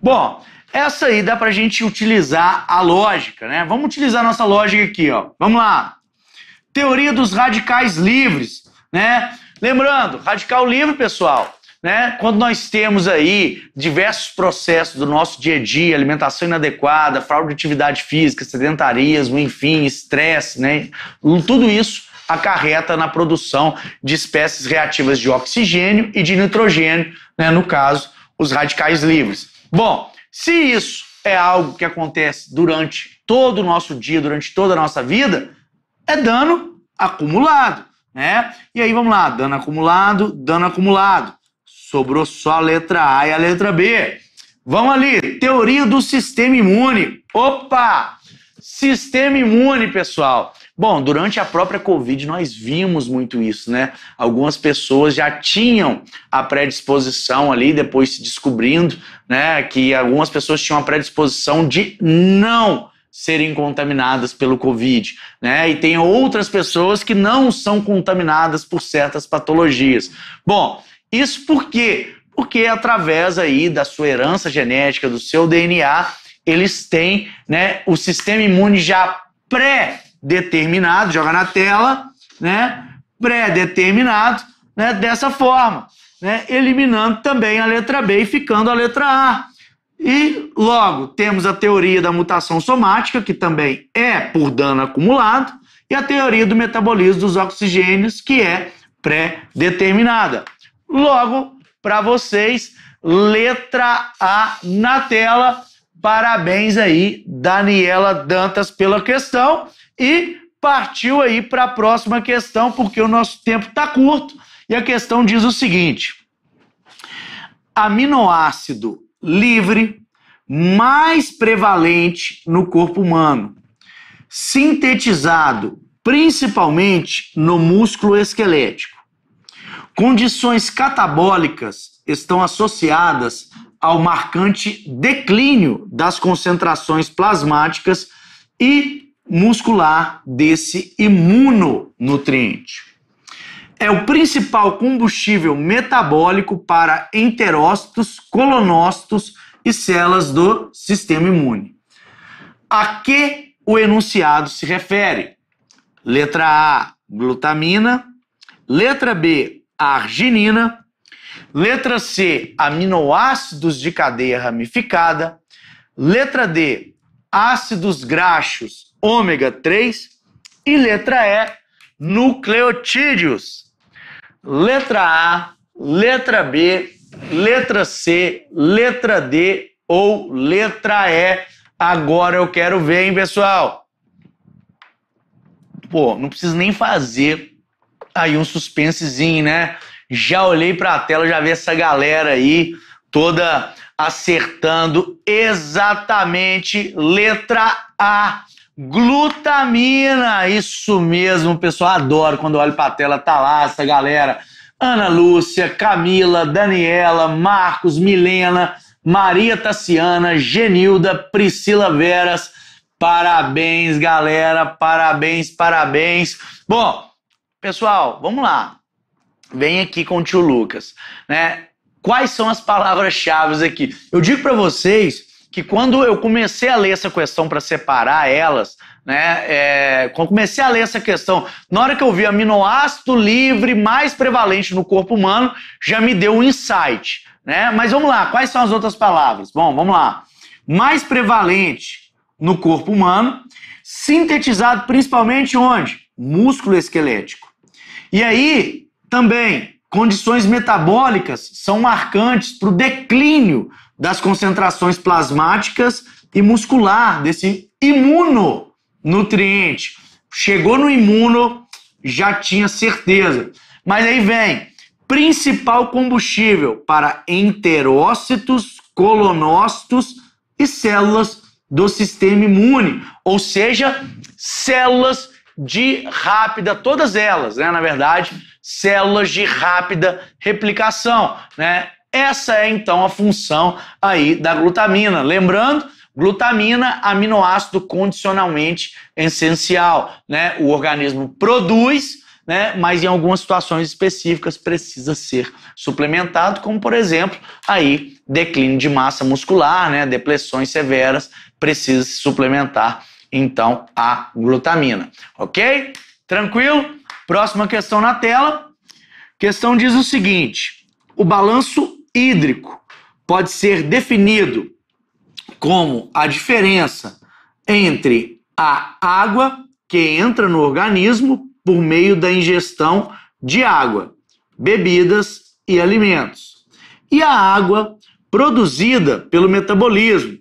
Bom, essa aí dá pra gente utilizar a lógica, né? Vamos utilizar nossa lógica aqui, ó. Vamos lá teoria dos radicais livres, né? Lembrando, radical livre, pessoal, né? Quando nós temos aí diversos processos do nosso dia a dia, alimentação inadequada, fraude de atividade física, sedentarismo, enfim, estresse, né? Tudo isso acarreta na produção de espécies reativas de oxigênio e de nitrogênio, né? No caso, os radicais livres. Bom, se isso é algo que acontece durante todo o nosso dia, durante toda a nossa vida, é dano acumulado, né? E aí vamos lá, dano acumulado, dano acumulado. Sobrou só a letra A e a letra B. Vamos ali, teoria do sistema imune. Opa! Sistema imune, pessoal. Bom, durante a própria Covid nós vimos muito isso, né? Algumas pessoas já tinham a predisposição ali, depois se descobrindo, né? Que algumas pessoas tinham a predisposição de não serem contaminadas pelo Covid, né? E tem outras pessoas que não são contaminadas por certas patologias. Bom, isso por quê? Porque através aí da sua herança genética, do seu DNA, eles têm, né, o sistema imune já pré-determinado, joga na tela, né? Pré-determinado, né, dessa forma, né? Eliminando também a letra B e ficando a letra A. E logo temos a teoria da mutação somática, que também é por dano acumulado, e a teoria do metabolismo dos oxigênios, que é pré-determinada. Logo, para vocês, letra A na tela. Parabéns aí, Daniela Dantas, pela questão. E partiu aí para a próxima questão, porque o nosso tempo está curto. E a questão diz o seguinte: aminoácido livre, mais prevalente no corpo humano, sintetizado principalmente no músculo esquelético. Condições catabólicas estão associadas ao marcante declínio das concentrações plasmáticas e muscular desse imunonutriente é o principal combustível metabólico para enterócitos, colonócitos e células do sistema imune. A que o enunciado se refere? Letra A, glutamina. Letra B, arginina. Letra C, aminoácidos de cadeia ramificada. Letra D, ácidos graxos ômega 3. E letra E, nucleotídeos letra A, letra B, letra C, letra D ou letra E. Agora eu quero ver, hein, pessoal? Pô, não preciso nem fazer aí um suspensezinho, né? Já olhei para a tela, já vi essa galera aí toda acertando exatamente letra A. Glutamina, isso mesmo, pessoal. Adoro quando olho pra tela, tá lá essa galera. Ana Lúcia, Camila, Daniela, Marcos, Milena, Maria Tassiana, Genilda, Priscila Veras. Parabéns, galera. Parabéns, parabéns. Bom, pessoal, vamos lá. Vem aqui com o tio Lucas, né? Quais são as palavras-chave aqui? Eu digo para vocês que quando eu comecei a ler essa questão para separar elas, né, é, quando comecei a ler essa questão, na hora que eu vi aminoácido livre mais prevalente no corpo humano, já me deu um insight. Né? Mas vamos lá, quais são as outras palavras? Bom, vamos lá. Mais prevalente no corpo humano, sintetizado principalmente onde? Músculo esquelético. E aí, também, condições metabólicas são marcantes para o declínio das concentrações plasmáticas e muscular desse imunonutriente. Chegou no imuno, já tinha certeza. Mas aí vem principal combustível para enterócitos, colonócitos e células do sistema imune, ou seja, células de rápida, todas elas, né, na verdade, células de rápida replicação, né? Essa é então a função aí da glutamina. Lembrando, glutamina, aminoácido condicionalmente essencial, né? O organismo produz, né? Mas em algumas situações específicas precisa ser suplementado, como por exemplo, aí declínio de massa muscular, né? Depressões severas, precisa se suplementar então a glutamina, OK? Tranquilo? Próxima questão na tela. Questão diz o seguinte: o balanço hídrico pode ser definido como a diferença entre a água que entra no organismo por meio da ingestão de água, bebidas e alimentos, e a água produzida pelo metabolismo,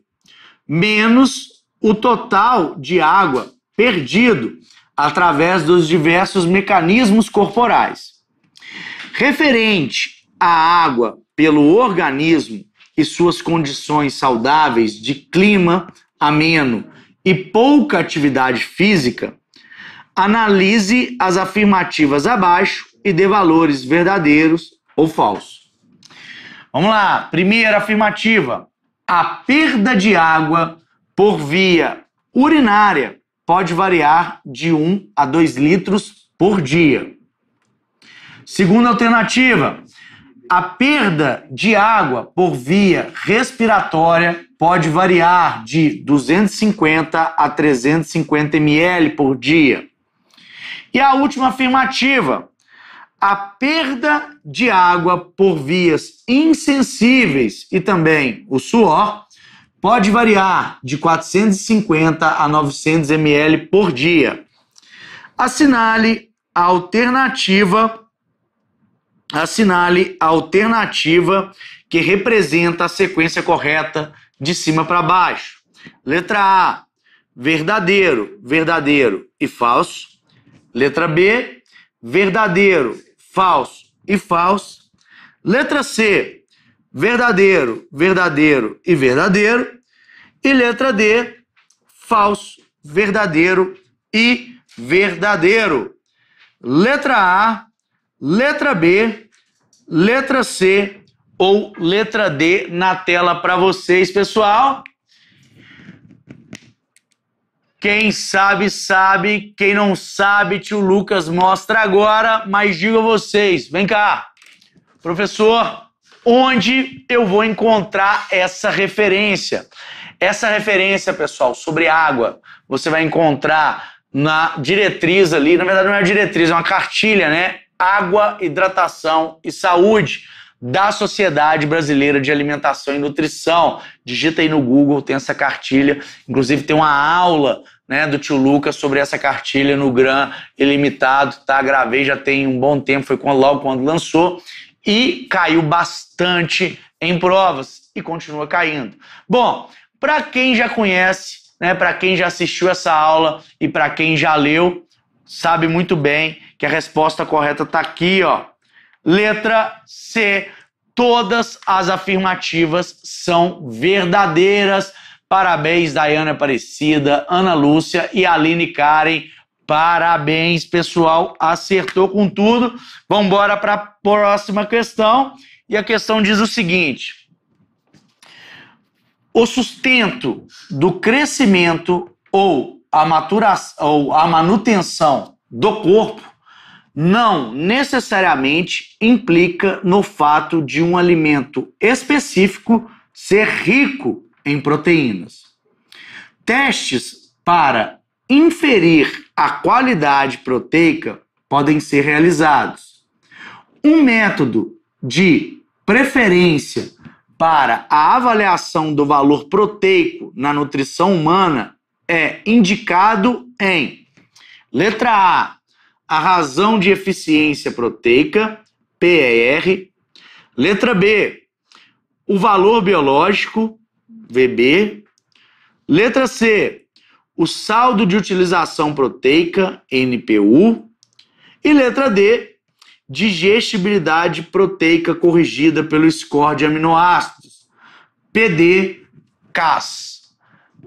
menos o total de água perdido através dos diversos mecanismos corporais. Referente à água pelo organismo e suas condições saudáveis de clima ameno e pouca atividade física, analise as afirmativas abaixo e dê valores verdadeiros ou falsos. Vamos lá, primeira afirmativa: a perda de água por via urinária pode variar de 1 a 2 litros por dia. Segunda alternativa: a perda de água por via respiratória pode variar de 250 a 350 ml por dia. E a última afirmativa: a perda de água por vias insensíveis e também o suor pode variar de 450 a 900 ml por dia. Assinale a alternativa assinale a alternativa que representa a sequência correta de cima para baixo. Letra A, verdadeiro, verdadeiro e falso. Letra B, verdadeiro, falso e falso. Letra C, verdadeiro, verdadeiro e verdadeiro. E letra D, falso, verdadeiro e verdadeiro. Letra A, letra B, letra C ou letra D na tela para vocês, pessoal. Quem sabe, sabe. Quem não sabe, tio Lucas mostra agora. Mas digo a vocês: vem cá, professor, onde eu vou encontrar essa referência? Essa referência, pessoal, sobre água, você vai encontrar na diretriz ali. Na verdade, não é diretriz, é uma cartilha, né? água, hidratação e saúde da Sociedade Brasileira de Alimentação e Nutrição. Digita aí no Google, tem essa cartilha. Inclusive tem uma aula né, do tio Lucas sobre essa cartilha no Gran Ilimitado, tá? Gravei já tem um bom tempo, foi logo quando lançou. E caiu bastante em provas e continua caindo. Bom, para quem já conhece, né, para quem já assistiu essa aula e para quem já leu, sabe muito bem que a resposta correta está aqui, ó. Letra C. Todas as afirmativas são verdadeiras. Parabéns, Dayana Aparecida, Ana Lúcia e Aline Karen. Parabéns, pessoal. Acertou com tudo. Vamos embora para a próxima questão. E a questão diz o seguinte: o sustento do crescimento ou a maturação ou a manutenção do corpo não necessariamente implica no fato de um alimento específico ser rico em proteínas. Testes para inferir a qualidade proteica podem ser realizados. Um método de preferência para a avaliação do valor proteico na nutrição humana é indicado em letra A a razão de eficiência proteica, PER. Letra B, o valor biológico, VB. Letra C, o saldo de utilização proteica, NPU. E letra D, digestibilidade proteica corrigida pelo score de aminoácidos, PD-CAS.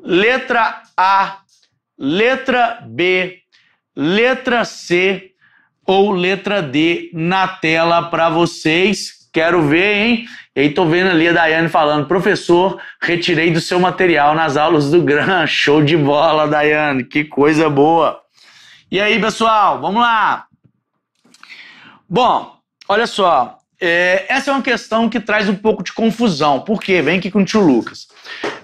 Letra A, letra B, letra C ou letra D na tela para vocês. Quero ver, hein? E aí tô vendo ali a Daiane falando, professor, retirei do seu material nas aulas do GRAM. Show de bola, Daiane, que coisa boa. E aí, pessoal, vamos lá. Bom, olha só, é, essa é uma questão que traz um pouco de confusão. Por quê? Vem aqui com o tio Lucas.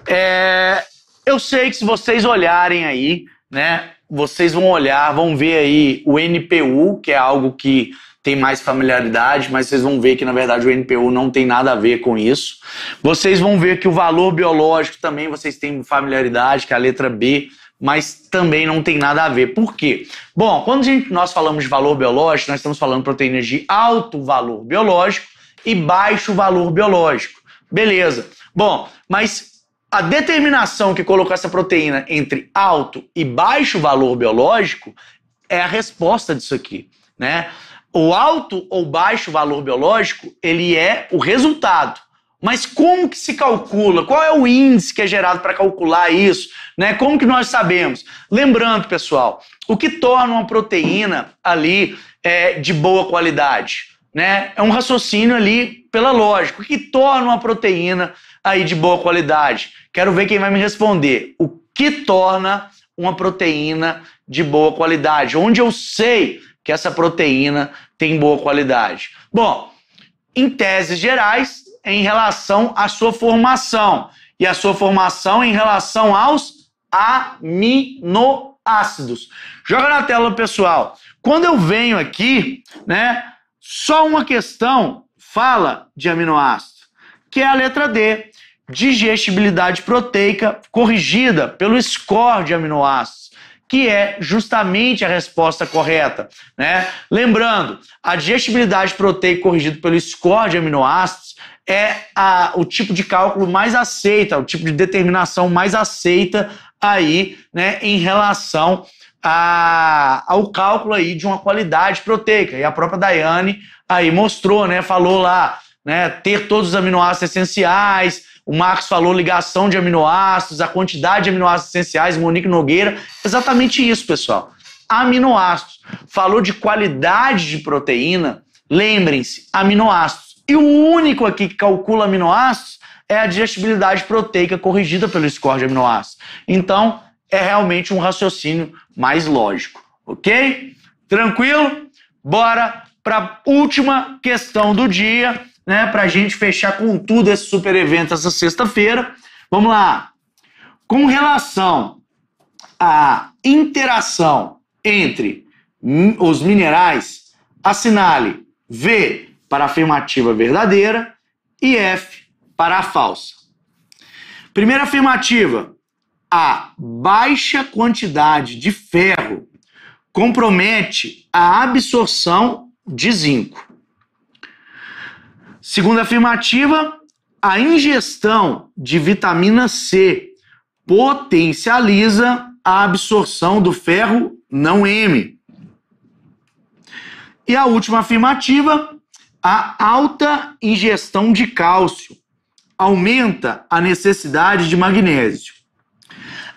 É, eu sei que se vocês olharem aí, né, vocês vão olhar, vão ver aí o NPU, que é algo que tem mais familiaridade, mas vocês vão ver que na verdade o NPU não tem nada a ver com isso. Vocês vão ver que o valor biológico também vocês têm familiaridade, que é a letra B, mas também não tem nada a ver. Por quê? Bom, quando gente, nós falamos de valor biológico, nós estamos falando de proteínas de alto valor biológico e baixo valor biológico. Beleza. Bom, mas a determinação que colocou essa proteína entre alto e baixo valor biológico é a resposta disso aqui, né? O alto ou baixo valor biológico, ele é o resultado. Mas como que se calcula? Qual é o índice que é gerado para calcular isso? Né? Como que nós sabemos? Lembrando, pessoal, o que torna uma proteína ali é, de boa qualidade? Né? É um raciocínio ali pela lógica. O que torna uma proteína aí de boa qualidade. Quero ver quem vai me responder. O que torna uma proteína de boa qualidade? Onde eu sei que essa proteína tem boa qualidade? Bom, em teses gerais, em relação à sua formação e a sua formação em relação aos aminoácidos. Joga na tela, pessoal. Quando eu venho aqui, né, só uma questão fala de aminoácido, que é a letra D digestibilidade proteica corrigida pelo score de aminoácidos, que é justamente a resposta correta. Né? Lembrando, a digestibilidade proteica corrigida pelo score de aminoácidos é a, o tipo de cálculo mais aceita, o tipo de determinação mais aceita aí né, em relação a, ao cálculo aí de uma qualidade proteica. E a própria Daiane aí mostrou, né, falou lá né? Ter todos os aminoácidos essenciais. O Marcos falou ligação de aminoácidos, a quantidade de aminoácidos essenciais, Monique Nogueira. Exatamente isso, pessoal. Aminoácidos. Falou de qualidade de proteína. Lembrem-se, aminoácidos. E o único aqui que calcula aminoácidos é a digestibilidade proteica corrigida pelo score de aminoácidos. Então, é realmente um raciocínio mais lógico, ok? Tranquilo? Bora para a última questão do dia né, para a gente fechar com tudo esse super evento essa sexta-feira. Vamos lá. Com relação à interação entre os minerais, assinale V para afirmativa verdadeira e F para a falsa. Primeira afirmativa: a baixa quantidade de ferro compromete a absorção de zinco. Segunda afirmativa, a ingestão de vitamina C potencializa a absorção do ferro não M. E a última afirmativa, a alta ingestão de cálcio aumenta a necessidade de magnésio.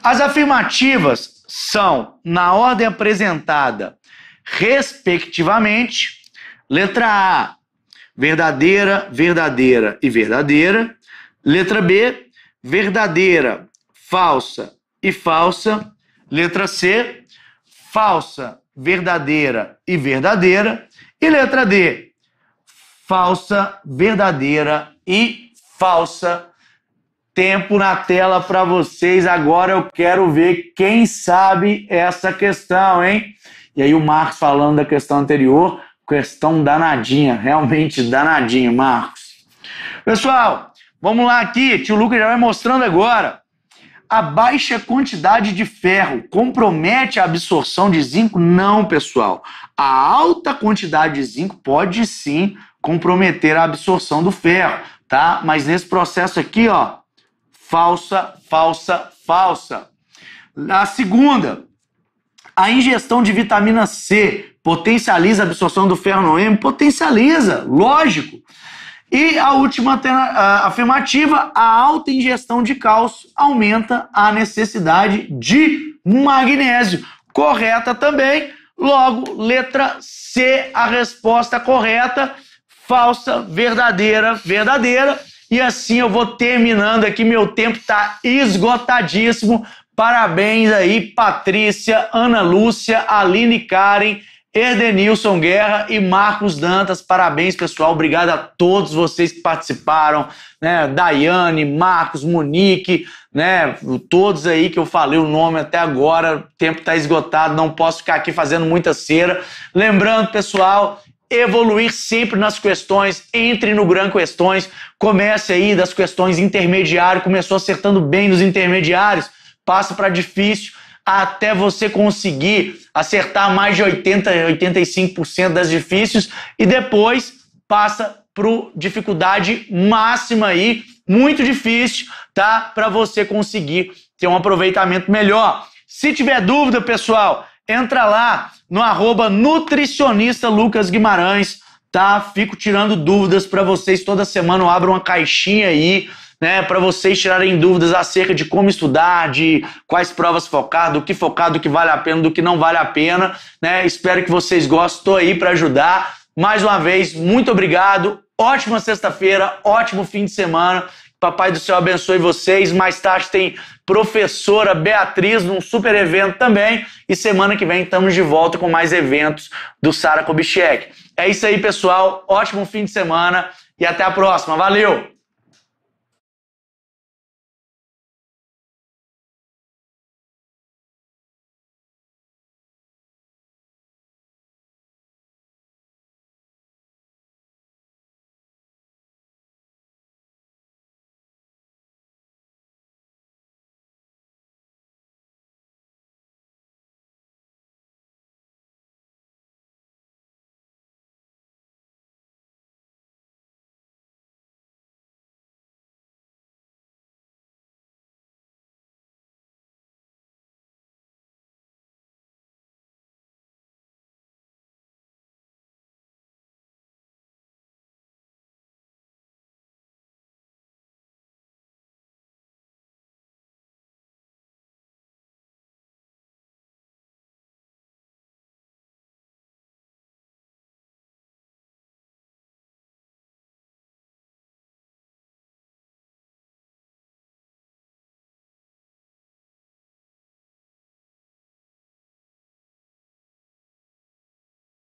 As afirmativas são, na ordem apresentada, respectivamente, letra A, verdadeira, verdadeira e verdadeira. Letra B, verdadeira, falsa e falsa. Letra C, falsa, verdadeira e verdadeira. E letra D, falsa, verdadeira e falsa. Tempo na tela para vocês. Agora eu quero ver quem sabe essa questão, hein? E aí o Marcos falando da questão anterior, Questão danadinha, realmente danadinha, Marcos. Pessoal, vamos lá aqui, tio Lucas já vai mostrando agora. A baixa quantidade de ferro compromete a absorção de zinco? Não, pessoal. A alta quantidade de zinco pode sim comprometer a absorção do ferro, tá? Mas nesse processo aqui, ó, falsa, falsa, falsa. A segunda, a ingestão de vitamina C potencializa a absorção do ferro no M? Potencializa, lógico. E a última afirmativa, a alta ingestão de cálcio aumenta a necessidade de magnésio. Correta também. Logo, letra C, a resposta correta. Falsa, verdadeira, verdadeira. E assim eu vou terminando aqui, meu tempo está esgotadíssimo, Parabéns aí, Patrícia, Ana Lúcia, Aline Karen, Erdenilson Guerra e Marcos Dantas. Parabéns, pessoal. Obrigado a todos vocês que participaram, né? Daiane, Marcos, Monique, né? Todos aí que eu falei o nome até agora. O tempo está esgotado, não posso ficar aqui fazendo muita cera. Lembrando, pessoal, evoluir sempre nas questões, entre no Gran Questões, comece aí das questões intermediárias. começou acertando bem nos intermediários passa para difícil até você conseguir acertar mais de 80, 85% das difíceis e depois passa pro dificuldade máxima aí, muito difícil, tá? Para você conseguir ter um aproveitamento melhor. Se tiver dúvida, pessoal, entra lá no arroba nutricionista Lucas Guimarães, tá? Fico tirando dúvidas para vocês toda semana, eu abro uma caixinha aí né, para vocês tirarem dúvidas acerca de como estudar, de quais provas focar, do que focar, do que vale a pena, do que não vale a pena. Né? Espero que vocês gostem, estou aí para ajudar. Mais uma vez, muito obrigado. Ótima sexta-feira, ótimo fim de semana. Papai do céu abençoe vocês. Mais tarde tem professora Beatriz num super evento também. E semana que vem estamos de volta com mais eventos do Sara Kubitschek. É isso aí, pessoal. Ótimo fim de semana e até a próxima. Valeu!